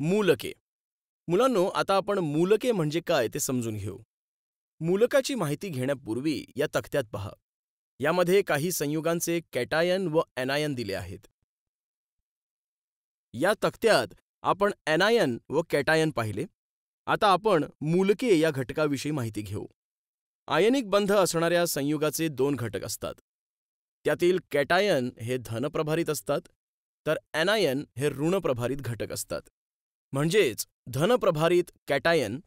मूलके मुलांनो आता आपण मूलके म्हणजे काय ते समजून घेऊ मूलकाची माहिती घेण्यापूर्वी या तक्त्यात पहा यामध्ये काही संयुगांचे कॅटायन व ॲनायन दिले आहेत या तक्त्यात आपण ॲनायन व कॅटायन पाहिले आता आपण मूलके या घटकाविषयी माहिती घेऊ आयनिक बंध असणाऱ्या संयुगाचे दोन घटक असतात त्यातील कॅटायन हे धनप्रभारित असतात तर ॲनायन हे ऋणप्रभारित घटक असतात म्हणजेच धन कॅटायन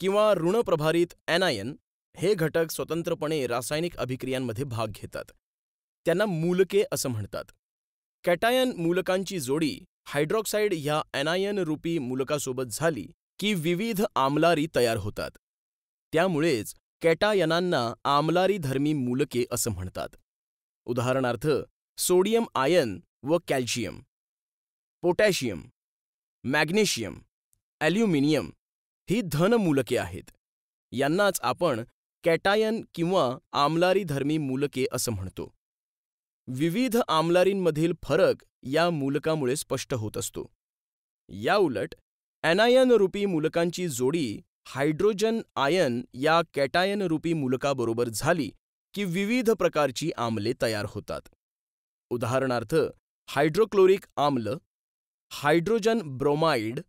किंवा ऋण प्रभारित ॲनायन हे घटक स्वतंत्रपणे रासायनिक अभिक्रियांमध्ये भाग घेतात त्यांना मूलके असं म्हणतात कॅटायन मूलकांची जोडी हायड्रॉक्साईड ह्या ॲनायन रूपी मूलकासोबत झाली की विविध आमलारी तयार होतात त्यामुळेच कॅटायनांना आमलारी धर्मी मूलके असं म्हणतात उदाहरणार्थ सोडियम आयन व कॅल्शियम पोटॅशियम मॅग्नेशियम ॲल्युमिनियम ही धनमूलके आहेत यांनाच आपण कॅटायन किंवा आमलारीधर्मी मूलके असं म्हणतो विविध आम्लारींमधील फरक या मूलकामुळे स्पष्ट होत असतो याउलट रूपी मूलकांची जोडी हायड्रोजन आयन या कॅटायन रूपी मूलकाबरोबर झाली की विविध प्रकारची आम्ले तयार होतात उदाहरणार्थ हायड्रोक्लोरिक आम्ल हायड्रोजन ब्रोमाइड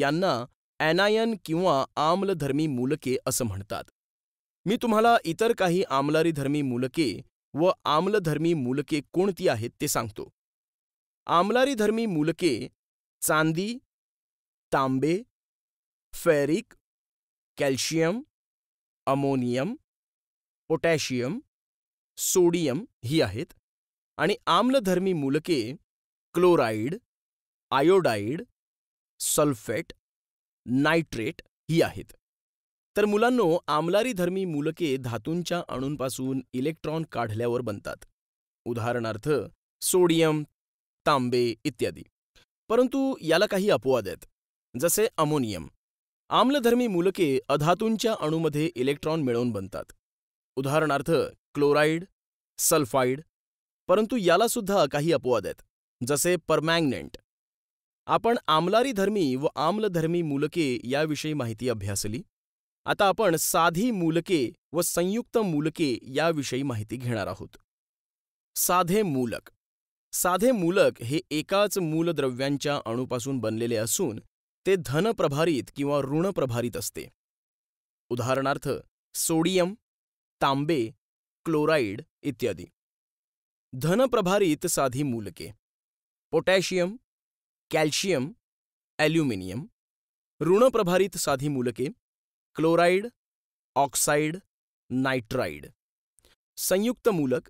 यांना ॲनायन किंवा आम्लधर्मी मूलके असं म्हणतात मी तुम्हाला इतर काही आम्लारीधर्मी मूलके व आम्लधर्मी मूलके कोणती आहेत ते सांगतो आम्लारीधर्मी मूलके चांदी तांबे ferric calcium ammonium potassium sodium ही आहेत आणि आम्लधर्मी मूलके क्लोराईड आयोडाईड सल्फेट नायट्रेट ही आहेत तर मुलांनो धर्मी मूलके धातूंच्या अणूंपासून इलेक्ट्रॉन काढल्यावर बनतात उदाहरणार्थ सोडियम तांबे इत्यादी परंतु याला काही अपवाद आहेत जसे अमोनियम आम्लधर्मी मूलके अधातूंच्या अणूमध्ये इलेक्ट्रॉन मिळवून बनतात उदाहरणार्थ क्लोराईड सल्फाईड परंतु यालासुद्धा काही अपवाद आहेत जसे परमॅग्नेंट आपण आमलारी धर्मी व आम्लधर्मी मूलके याविषयी माहिती अभ्यासली आता आपण साधी मूलके व संयुक्त मूलके याविषयी माहिती घेणार आहोत साधे मूलक साधे मूलक हे एकाच मूलद्रव्यांच्या अणूपासून बनलेले असून ते धनप्रभारित किंवा ऋणप्रभारित असते उदाहरणार्थ सोडियम तांबे क्लोराईड इत्यादी धनप्रभारित साधी मूलके पोटॅशियम कॅल्शियम ॲल्युमिनियम ऋणप्रभारित साधी मूलके क्लोराईड ऑक्साईड नायट्राईड संयुक्त मूलक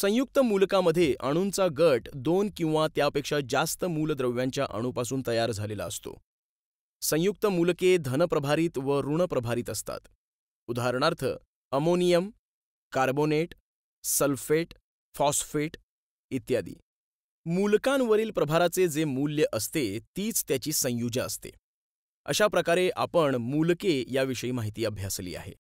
संयुक्त मूलकामध्ये अणूंचा गट दोन किंवा त्यापेक्षा जास्त मूलद्रव्यांच्या अणूपासून तयार झालेला असतो संयुक्त मूलके धनप्रभारित व ऋणप्रभारित असतात उदाहरणार्थ अमोनियम कार्बोनेट सल्फेट फॉस्फेट इत्यादी मूलकांवरील प्रभाराचे जे मूल्य असते तीच त्याची संयुजा असते अशा प्रकारे आपण मूलके याविषयी माहिती अभ्यासली आहे